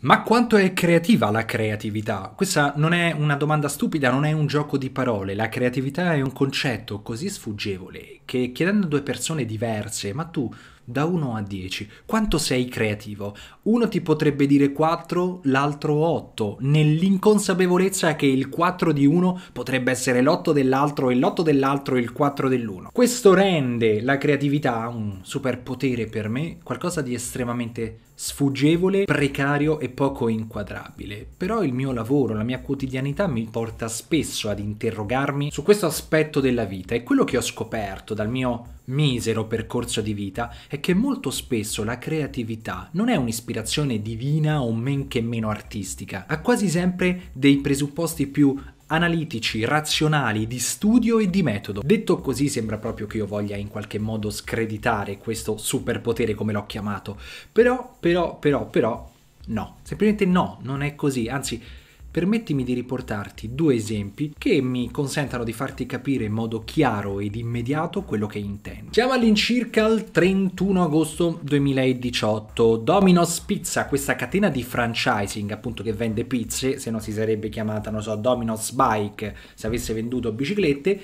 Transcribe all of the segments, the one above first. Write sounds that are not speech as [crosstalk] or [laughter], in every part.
Ma quanto è creativa la creatività? Questa non è una domanda stupida, non è un gioco di parole. La creatività è un concetto così sfuggevole che chiedendo a due persone diverse, ma tu da 1 a 10. Quanto sei creativo? Uno ti potrebbe dire 4, l'altro 8, nell'inconsapevolezza che il 4 di uno potrebbe essere l'8 dell'altro e l'8 dell'altro e il 4 dell'uno. Questo rende la creatività un superpotere per me, qualcosa di estremamente sfuggevole, precario e poco inquadrabile. Però il mio lavoro, la mia quotidianità mi porta spesso ad interrogarmi su questo aspetto della vita e quello che ho scoperto dal mio misero percorso di vita è che molto spesso la creatività non è un'ispirazione divina o men che meno artistica, ha quasi sempre dei presupposti più analitici, razionali, di studio e di metodo. Detto così sembra proprio che io voglia in qualche modo screditare questo superpotere come l'ho chiamato, però, però, però, però, no, semplicemente no, non è così, anzi permettimi di riportarti due esempi che mi consentano di farti capire in modo chiaro ed immediato quello che intendo. Siamo all'incirca il 31 agosto 2018. Domino's Pizza, questa catena di franchising appunto che vende pizze, se no si sarebbe chiamata, non so, Domino's Bike, se avesse venduto biciclette,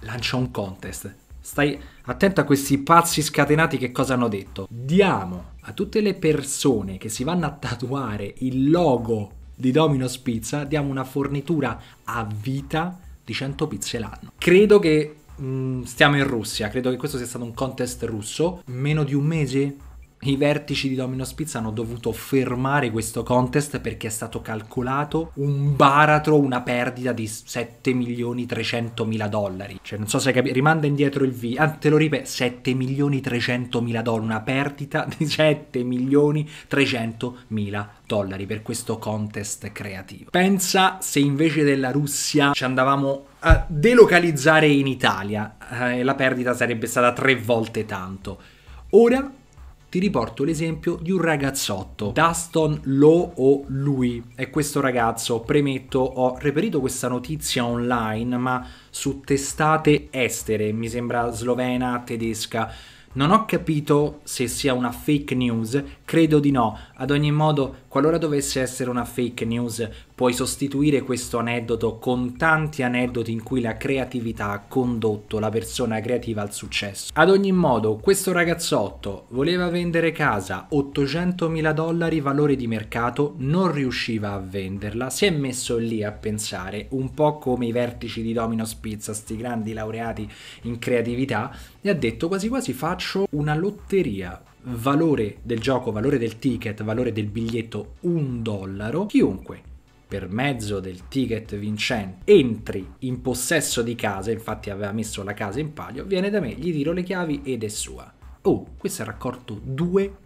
lancia un contest. Stai attento a questi pazzi scatenati che cosa hanno detto. Diamo a tutte le persone che si vanno a tatuare il logo di Domino's Pizza, diamo una fornitura a vita di 100 pizze l'anno. Credo che Mm, stiamo in Russia, credo che questo sia stato un contest russo, meno di un mese i vertici di Domino's Pizza hanno dovuto fermare questo contest perché è stato calcolato un baratro, una perdita di 7 milioni 300 mila dollari. Cioè, non so se capisci, rimanda indietro il V. Ah, te lo ripeto, 7 milioni 300 mila dollari, una perdita [laughs] di 7 milioni 300 mila dollari per questo contest creativo. Pensa se invece della Russia ci andavamo a delocalizzare in Italia, eh, la perdita sarebbe stata tre volte tanto. Ora ti riporto l'esempio di un ragazzotto, Dustin Lo o lui, è questo ragazzo, premetto, ho reperito questa notizia online, ma su testate estere, mi sembra slovena, tedesca, non ho capito se sia una fake news, credo di no. Ad ogni modo, qualora dovesse essere una fake news, puoi sostituire questo aneddoto con tanti aneddoti in cui la creatività ha condotto la persona creativa al successo. Ad ogni modo, questo ragazzotto voleva vendere casa, 800.000 dollari valore di mercato, non riusciva a venderla, si è messo lì a pensare, un po' come i vertici di Domino's Pizza, sti grandi laureati in creatività, e ha detto quasi quasi faccio faccio una lotteria valore del gioco, valore del ticket, valore del biglietto un dollaro, chiunque per mezzo del ticket vincente entri in possesso di casa, infatti aveva messo la casa in palio, viene da me, gli tiro le chiavi ed è sua. Oh, questo ha raccolto 2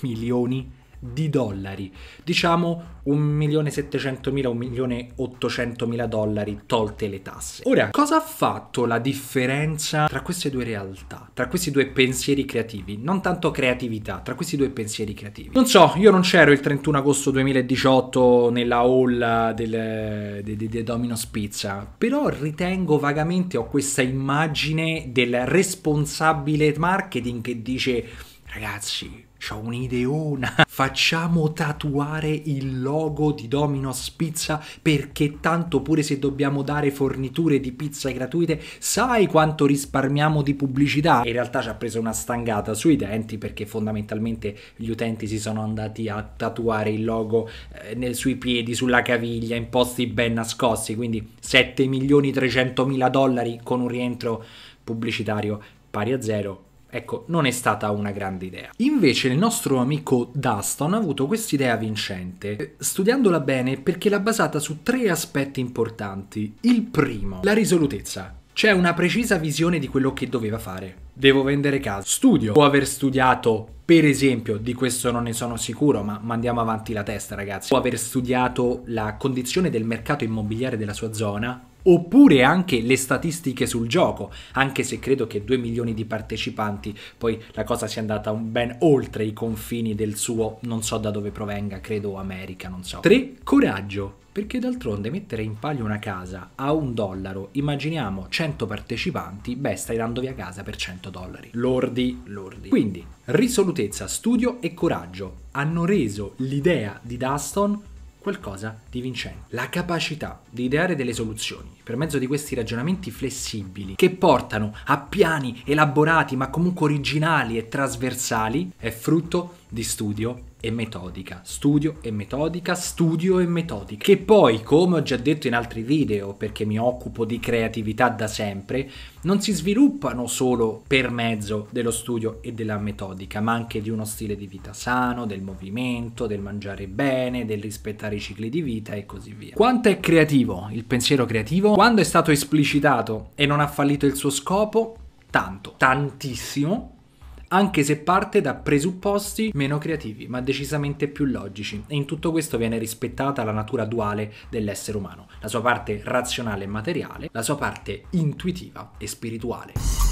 milioni di dollari, diciamo 1.700.000, 1.800.000 dollari tolte le tasse. Ora, cosa ha fatto la differenza tra queste due realtà? tra questi due pensieri creativi, non tanto creatività, tra questi due pensieri creativi. Non so, io non c'ero il 31 agosto 2018 nella hall del, de, de, de Domino's Pizza, però ritengo vagamente ho questa immagine del responsabile marketing che dice ragazzi ho un'ideona, [laughs] facciamo tatuare il logo di Domino's Pizza perché tanto pure se dobbiamo dare forniture di pizza gratuite, sai quanto risparmiamo di pubblicità? In realtà ci ha preso una stangata sui denti perché fondamentalmente gli utenti si sono andati a tatuare il logo eh, sui piedi, sulla caviglia, in posti ben nascosti, quindi 7 milioni 300 mila dollari con un rientro pubblicitario pari a zero Ecco, non è stata una grande idea. Invece il nostro amico Duston ha avuto quest'idea vincente, eh, studiandola bene perché l'ha basata su tre aspetti importanti. Il primo, la risolutezza. C'è una precisa visione di quello che doveva fare. Devo vendere casa. Studio. Può aver studiato, per esempio, di questo non ne sono sicuro, ma mandiamo avanti la testa, ragazzi. Può aver studiato la condizione del mercato immobiliare della sua zona, oppure anche le statistiche sul gioco, anche se credo che 2 milioni di partecipanti, poi la cosa sia andata ben oltre i confini del suo, non so da dove provenga, credo America, non so. 3. Coraggio. Perché d'altronde mettere in palio una casa a un dollaro, immaginiamo 100 partecipanti, beh stai dando via casa per 100 dollari. Lordi, lordi. Quindi, risolutezza, studio e coraggio hanno reso l'idea di Duston qualcosa di vincente. La capacità di ideare delle soluzioni per mezzo di questi ragionamenti flessibili che portano a piani elaborati ma comunque originali e trasversali, è frutto di studio e metodica, studio e metodica, studio e metodica, che poi, come ho già detto in altri video, perché mi occupo di creatività da sempre, non si sviluppano solo per mezzo dello studio e della metodica, ma anche di uno stile di vita sano, del movimento, del mangiare bene, del rispettare i cicli di vita e così via. Quanto è creativo il pensiero creativo? quando è stato esplicitato e non ha fallito il suo scopo, tanto, tantissimo, anche se parte da presupposti meno creativi, ma decisamente più logici. E in tutto questo viene rispettata la natura duale dell'essere umano, la sua parte razionale e materiale, la sua parte intuitiva e spirituale.